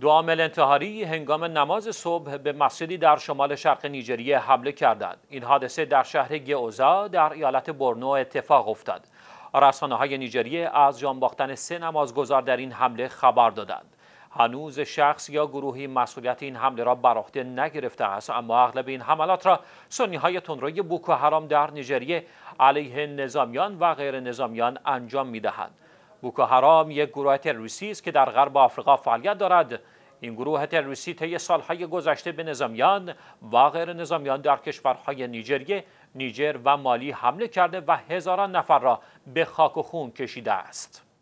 دو عامل انتحاری هنگام نماز صبح به مسجدی در شمال شرق نیجریه حمله کردند. این حادثه در شهر گئوزا در ایالت برنو اتفاق افتاد. رسانه های نیجریه از جان سه نمازگزار در این حمله خبر دادند. هنوز شخص یا گروهی مسئولیت این حمله را بر عهده نگرفته است اما اغلب این حملات را سنی های تندروی بوکو حرام در نیجریه علیه نظامیان و غیر نظامیان انجام میدهند بوکو حرام یک گروه تروریستی است که در غرب آفریقا فعالیت دارد این گروه تروریستی طی سالهای گذشته به نظامیان و غیر نظامیان در کشورهای نیجریه نیجر و مالی حمله کرده و هزاران نفر را به خاک و خون کشیده است